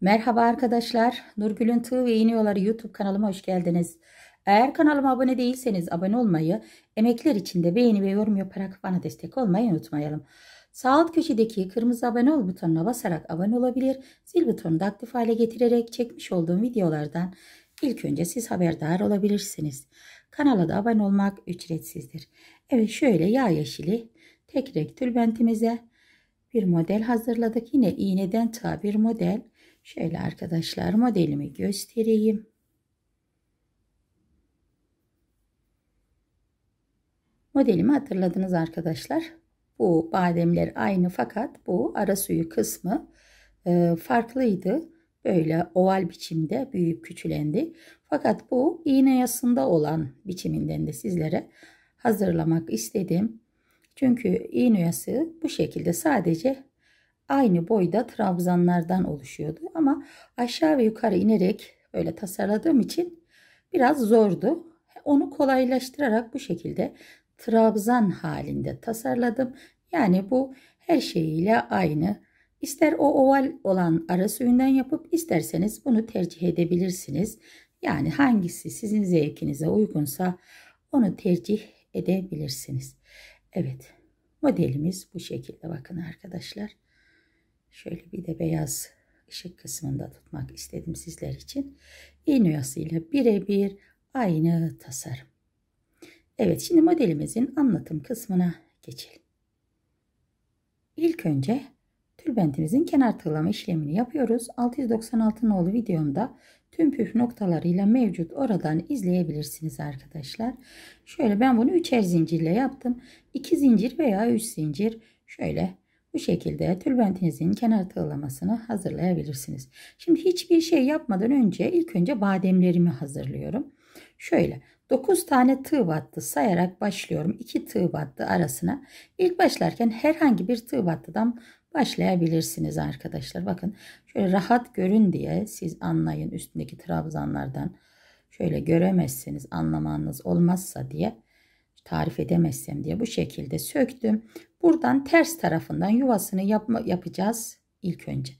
Merhaba arkadaşlar. Nurgül'ün Tığ ve İğne YouTube kanalıma hoş geldiniz. Eğer kanalıma abone değilseniz abone olmayı, emekler için de beğeni ve yorum yaparak bana destek olmayı unutmayalım. Sağ alt köşedeki kırmızı abone ol butonuna basarak abone olabilir, zil butonunu da aktif hale getirerek çekmiş olduğum videolardan ilk önce siz haberdar olabilirsiniz. Kanala da abone olmak ücretsizdir. Evet şöyle yağ yeşili tek renk tülbentimize bir model hazırladık. Yine iğneden tabir model. Şöyle arkadaşlar modelimi göstereyim. Modelimi hatırladınız arkadaşlar. Bu bademler aynı fakat bu ara suyu kısmı e, farklıydı. Böyle oval biçimde büyüyüp küçülendi. Fakat bu iğne yasında olan biçiminden de sizlere hazırlamak istedim. Çünkü iğne yası bu şekilde sadece aynı boyda trabzanlardan oluşuyordu. Ama aşağı ve yukarı inerek öyle tasarladığım için biraz zordu. Onu kolaylaştırarak bu şekilde trabzan halinde tasarladım. Yani bu her şeyiyle aynı. İster o oval olan ara suyundan yapıp isterseniz bunu tercih edebilirsiniz. Yani hangisi sizin zevkinize uygunsa onu tercih edebilirsiniz. Evet modelimiz bu şekilde bakın arkadaşlar. Şöyle bir de beyaz ışık kısmında tutmak istedim sizler için. İğne oyasıyla birebir aynı tasarım. Evet şimdi modelimizin anlatım kısmına geçelim. İlk önce tülbentimizin kenar tığlama işlemini yapıyoruz. 696 nolu videomda tüm püf noktalarıyla mevcut oradan izleyebilirsiniz arkadaşlar. Şöyle ben bunu üçer zincirle yaptım. 2 zincir veya 3 zincir şöyle bu şekilde tülbentinizin kenar tığlamasını hazırlayabilirsiniz. Şimdi hiçbir şey yapmadan önce ilk önce bademlerimi hazırlıyorum. Şöyle 9 tane tığ battı sayarak başlıyorum. 2 tığ battı arasına. İlk başlarken herhangi bir tığ battıdan başlayabilirsiniz arkadaşlar. Bakın şöyle rahat görün diye siz anlayın üstündeki trabzanlardan. Şöyle göremezseniz anlamanız olmazsa diye tarif edemezsem diye bu şekilde söktüm. Buradan ters tarafından yuvasını yapma, yapacağız ilk önce.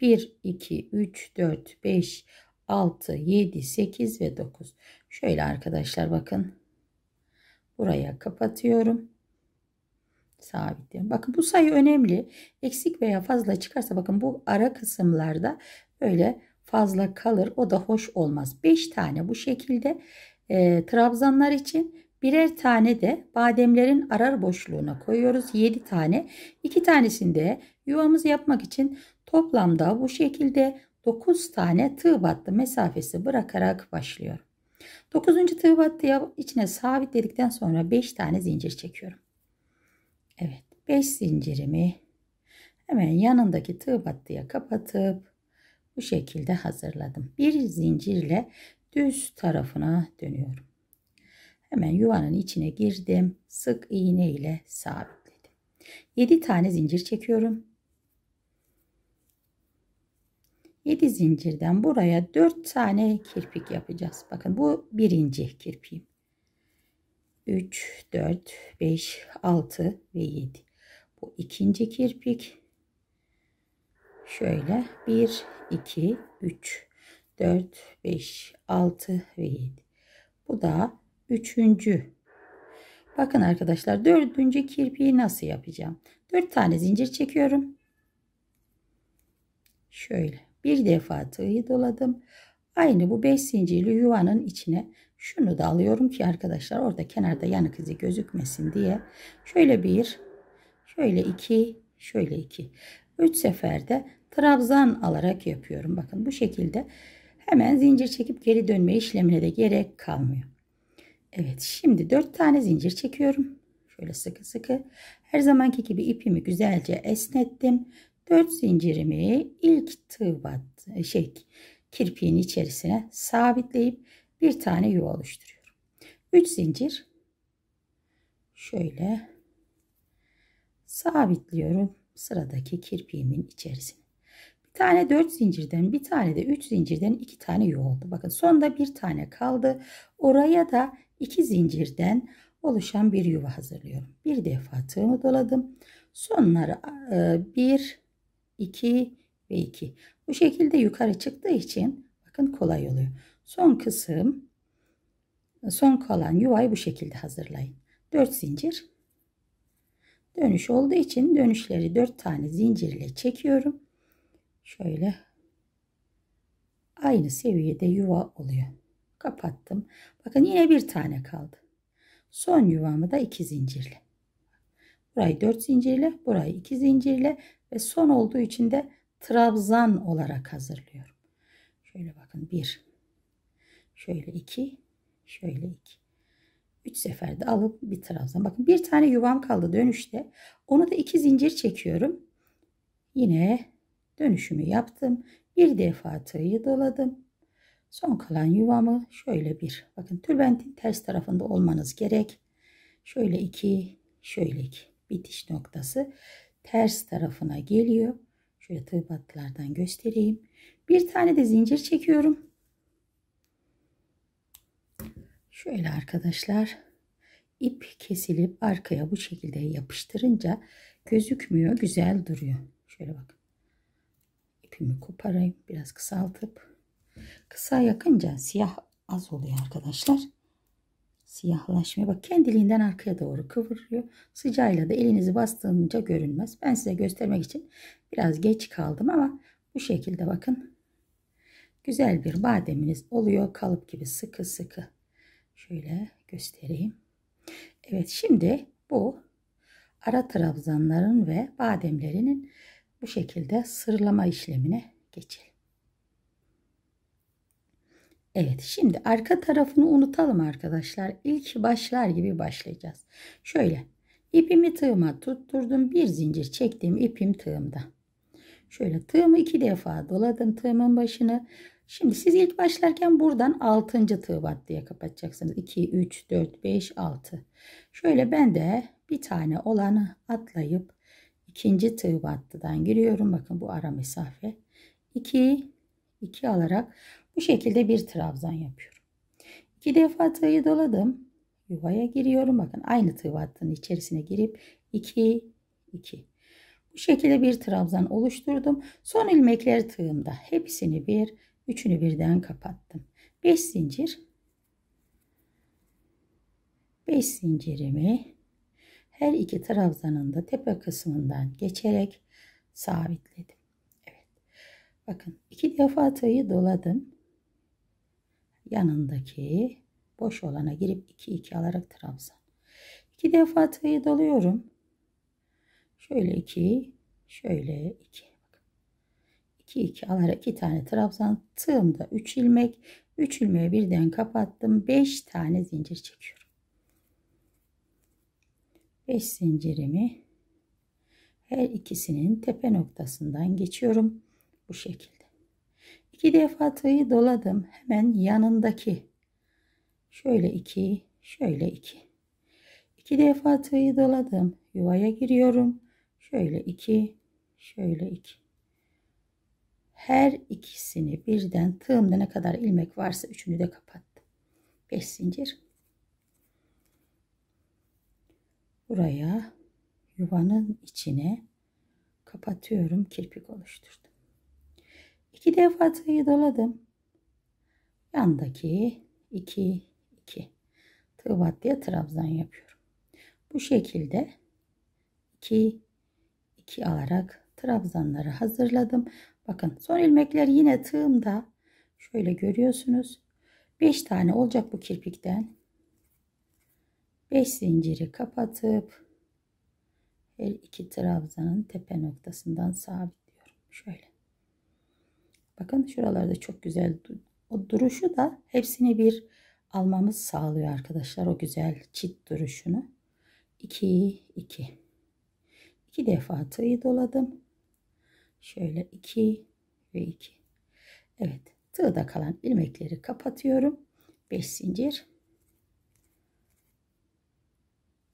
1, 2, 3, 4, 5, 6, 7, 8 ve 9. Şöyle arkadaşlar bakın. Buraya kapatıyorum. Sabitliyorum. Bakın bu sayı önemli. Eksik veya fazla çıkarsa bakın bu ara kısımlarda böyle fazla kalır. O da hoş olmaz. 5 tane bu şekilde e, trabzanlar için Birer tane de bademlerin arar boşluğuna koyuyoruz. 7 tane. 2 tanesinde de yuvamızı yapmak için toplamda bu şekilde 9 tane tığ battı mesafesi bırakarak başlıyorum. 9. tığ battıya içine sabitledikten sonra 5 tane zincir çekiyorum. Evet 5 zincirimi hemen yanındaki tığ battıya kapatıp bu şekilde hazırladım. Bir zincirle düz tarafına dönüyorum. Hemen yuvanın içine girdim. Sık iğne ile sabitledim. 7 tane zincir çekiyorum. 7 zincirden buraya 4 tane kirpik yapacağız. Bakın bu birinci kirpiğim. 3, 4, 5, 6 ve 7. Bu ikinci kirpik. Şöyle 1, 2, 3, 4, 5, 6 ve 7. Bu da üçüncü. Bakın arkadaşlar dördüncü kirpiği nasıl yapacağım? Dört tane zincir çekiyorum. Şöyle bir defa tığı doladım. Aynı bu beş zincirli yuvanın içine şunu da alıyorum ki arkadaşlar orada kenarda yanık izi gözükmesin diye. Şöyle bir, şöyle iki, şöyle iki. Üç seferde trabzan alarak yapıyorum. Bakın bu şekilde hemen zincir çekip geri dönme işlemine de gerek kalmıyor. Evet şimdi 4 tane zincir çekiyorum. Şöyle sıkı sıkı. Her zamanki gibi ipimi güzelce esnettim. 4 zincirimi ilk tığ battı, şey kirpiğin içerisine sabitleyip bir tane yuva oluşturuyorum. 3 zincir şöyle sabitliyorum sıradaki kirpiğimin içerisine. Bir tane 4 zincirden bir tane de 3 zincirden 2 tane yuva oldu. Bakın sonda bir tane kaldı. Oraya da 2 zincirden oluşan bir yuva hazırlıyorum. Bir defa tığımı doladım. Sonları 1, e, 2 ve 2. Bu şekilde yukarı çıktığı için bakın kolay oluyor. Son kısım son kalan yuvayı bu şekilde hazırlayın. 4 zincir dönüş olduğu için dönüşleri 4 tane zincirle çekiyorum. Şöyle aynı seviyede yuva oluyor kapattım. Bakın yine bir tane kaldı. Son yuvamı da iki zincirle. Burayı dört zincirle, burayı iki zincirle ve son olduğu için de trabzan olarak hazırlıyorum. Şöyle bakın bir, şöyle iki, şöyle iki. Üç seferde alıp bir trabzan. Bakın bir tane yuvam kaldı dönüşte. Onu da iki zincir çekiyorum. Yine dönüşümü yaptım. Bir defa tığı doladım. Son kalan yuvamı şöyle bir. Bakın tülbentin ters tarafında olmanız gerek. Şöyle iki, şöyle iki. Bitiş noktası ters tarafına geliyor. Şöyle tığbatlardan göstereyim. Bir tane de zincir çekiyorum. Şöyle arkadaşlar ip kesilip arkaya bu şekilde yapıştırınca gözükmüyor güzel duruyor. Şöyle bak, ipimi koparayım biraz kısaltıp Kısa yakınca siyah az oluyor arkadaşlar. Siyahlaşmıyor. Bak kendiliğinden arkaya doğru kıvırıyor. Sıcağıyla da elinizi bastığınca görünmez. Ben size göstermek için biraz geç kaldım ama bu şekilde bakın. Güzel bir bademiniz oluyor. Kalıp gibi sıkı sıkı. Şöyle göstereyim. Evet şimdi bu ara trabzanların ve bademlerinin bu şekilde sırlama işlemine geçelim. Evet şimdi arka tarafını unutalım arkadaşlar. İlk başlar gibi başlayacağız. Şöyle ipimi tığıma tutturdum. Bir zincir çektiğim ipim tığımda. Şöyle tığımı iki defa doladım tığımın başını. Şimdi siz ilk başlarken buradan 6. tığ battıya kapatacaksınız. 2, 3, 4, 5, 6. Şöyle ben de bir tane olanı atlayıp ikinci tığ battıdan giriyorum. Bakın bu ara mesafe. 2, 2 alarak bu şekilde bir trabzan yapıyorum. İki defa tığı doladım. Yuvaya giriyorum. Bakın aynı tığ battığının içerisine girip 2 2. Bu şekilde bir trabzan oluşturdum. Son ilmekler tığımda hepsini bir, üçünü birden kapattım. 5 zincir 5 zincirimi her iki trabzanın da tepe kısmından geçerek sabitledim. Evet. Bakın iki defa tığ'ı doladım yanındaki boş olana girip 2 2 alarak trabzan. 2 defa tığı doluyorum Şöyle 2, şöyle 2. 2 2 alarak 2 tane trabzan tığımda 3 ilmek. 3 ilmeği birden kapattım. 5 tane zincir çekiyorum. 5 zincirimi her ikisinin tepe noktasından geçiyorum bu şekilde. İki defa tığı doladım. Hemen yanındaki. Şöyle iki, şöyle iki. İki defa tığı doladım. Yuvaya giriyorum. Şöyle iki, şöyle iki. Her ikisini birden tığımda ne kadar ilmek varsa üçünü de kapattım. Beş zincir. Buraya yuvanın içine kapatıyorum. Kirpik oluşturdum. İki defa tığ'ı doladım. Yandaki 2 2 tığ battıya trabzan yapıyorum. Bu şekilde 2 2 alarak trabzanları hazırladım. Bakın son ilmekler yine tığımda şöyle görüyorsunuz. 5 tane olacak bu kirpikten. 5 zinciri kapatıp her iki trabzanın tepe noktasından sabitliyorum. Şöyle. Bakın şuralarda çok güzel o duruşu da hepsini bir almamız sağlıyor arkadaşlar. O güzel çit duruşunu. 2 2 2 defa tığı doladım. Şöyle 2 ve 2. Evet, tığda kalan ilmekleri kapatıyorum. 5 zincir.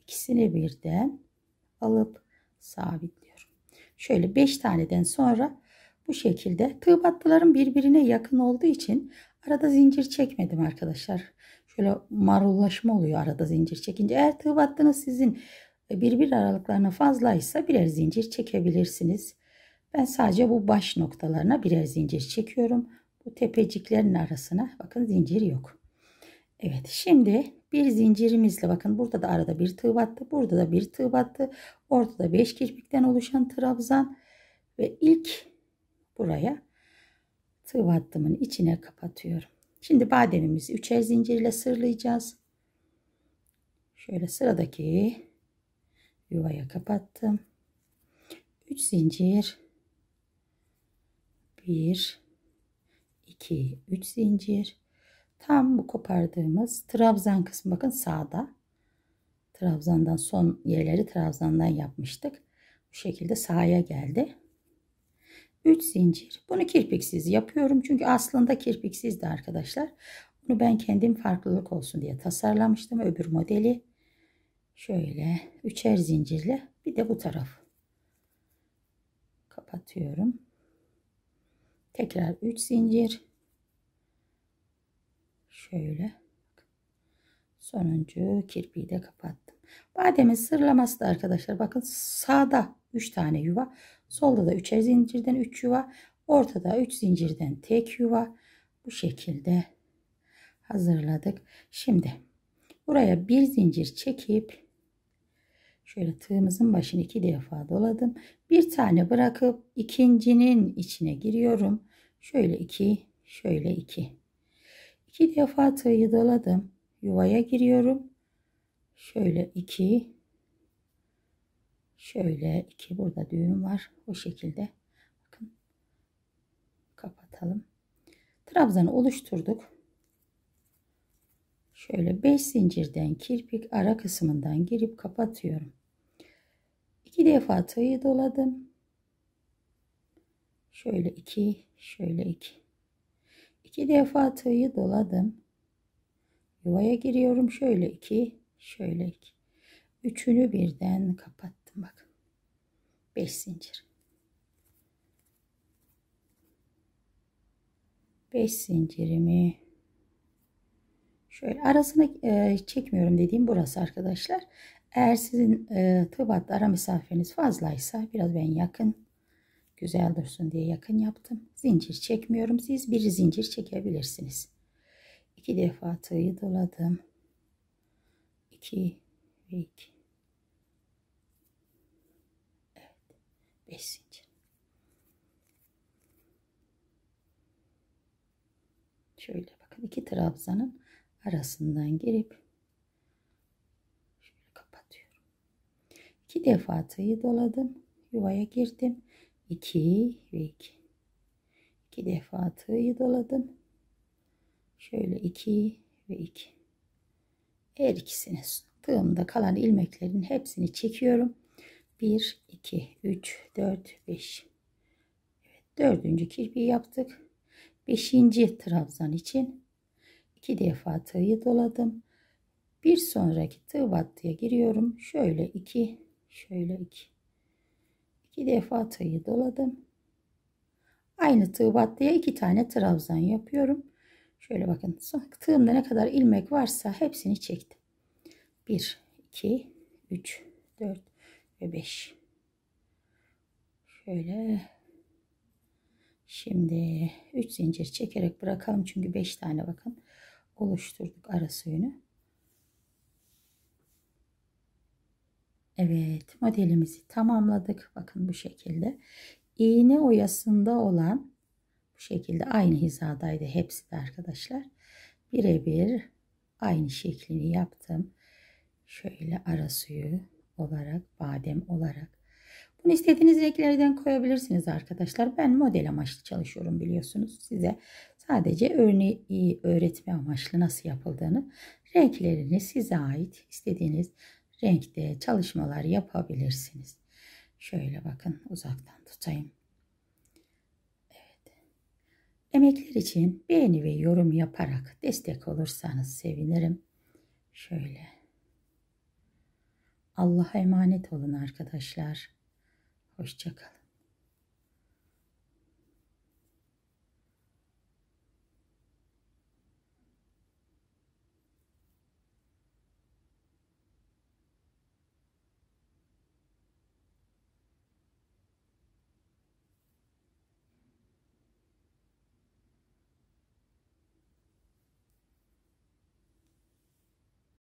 İkisini birden alıp sabitliyorum. Şöyle 5 taneden sonra bu şekilde tığ battıların birbirine yakın olduğu için arada zincir çekmedim arkadaşlar. Şöyle marullaşma oluyor arada zincir çekince. Eğer tığ battınız sizin e, birbir aralıklarına fazlaysa birer zincir çekebilirsiniz. Ben sadece bu baş noktalarına birer zincir çekiyorum. Bu tepeciklerin arasına bakın zincir yok. Evet şimdi bir zincirimizle bakın burada da arada bir tığ battı. Burada da bir tığ battı. Ortada 5 kirpikten oluşan trabzan ve ilk buraya tığ battımın içine kapatıyorum. Şimdi bademimizi üçer zincirle sırlayacağız. Şöyle sıradaki yuvaya kapattım. 3 zincir 1 2 3 zincir tam bu kopardığımız trabzan kısmı bakın sağda trabzandan son yerleri trabzandan yapmıştık bu şekilde sağa geldi 3 zincir. Bunu kirpiksiz yapıyorum. Çünkü aslında kirpiksizdi arkadaşlar. Bunu ben kendim farklılık olsun diye tasarlamıştım. Öbür modeli şöyle üçer zincirle bir de bu taraf kapatıyorum. Tekrar 3 zincir. Şöyle sonuncu kirpiği de kapattım. Bademin sırlaması da arkadaşlar bakın sağda 3 tane yuva Solda da üçer zincirden 3 üç yuva. Ortada 3 zincirden tek yuva. Bu şekilde hazırladık. Şimdi buraya bir zincir çekip şöyle tığımızın başını iki defa doladım. Bir tane bırakıp ikincinin içine giriyorum. Şöyle iki, şöyle iki. İki defa tığı doladım. Yuvaya giriyorum. Şöyle iki, Şöyle iki burada düğüm var. bu şekilde bakın kapatalım. Trabzanı oluşturduk. Şöyle 5 zincirden kirpik ara kısmından girip kapatıyorum. 2 defa tığı doladım. Şöyle 2, şöyle 2. 2 defa tığı doladım. Yuvaya giriyorum. Şöyle 2, şöyle 2. Üçünü birden kapat yaptım bakın. 5 zincir. 5 zincirimi şöyle arasını e, çekmiyorum dediğim burası arkadaşlar. Eğer sizin e, tıbatta ara mesafeniz fazlaysa biraz ben yakın güzel dursun diye yakın yaptım. Zincir çekmiyorum. Siz bir zincir çekebilirsiniz. İki defa tığı doladım. 2 ve 2 5 zincir. Şöyle bakın iki trabzanın arasından girip şöyle kapatıyorum. İki defa tığı doladım. Yuvaya girdim. 2 ve 2. 2 defa tığı doladım. Şöyle 2 ve 2. Her ikisini tığımda kalan ilmeklerin hepsini çekiyorum. 1, 2, 3, 4, 5. Evet, dördüncü kirpiği yaptık. Beşinci trabzan için iki defa tığı doladım. Bir sonraki tığ battıya giriyorum. Şöyle iki, şöyle iki. İki defa tığı doladım. Aynı tığ battıya iki tane trabzan yapıyorum. Şöyle bakın tığımda ne kadar ilmek varsa hepsini çektim. 1, 2, 3, 4, ve 5. Şöyle şimdi 3 zincir çekerek bırakalım çünkü 5 tane bakın oluşturduk arası yönü. Evet modelimizi tamamladık. Bakın bu şekilde. iğne oyasında olan bu şekilde aynı hizadaydı hepsi de arkadaşlar. Birebir aynı şeklini yaptım. Şöyle ara suyu olarak badem olarak. Bunu istediğiniz renklerden koyabilirsiniz arkadaşlar. Ben model amaçlı çalışıyorum biliyorsunuz. Size sadece örneği öğretme amaçlı nasıl yapıldığını renklerini size ait istediğiniz renkte çalışmalar yapabilirsiniz. Şöyle bakın uzaktan tutayım. Emekler için beğeni ve yorum yaparak destek olursanız sevinirim. Şöyle Allah'a emanet olun arkadaşlar. Hoşçakalın.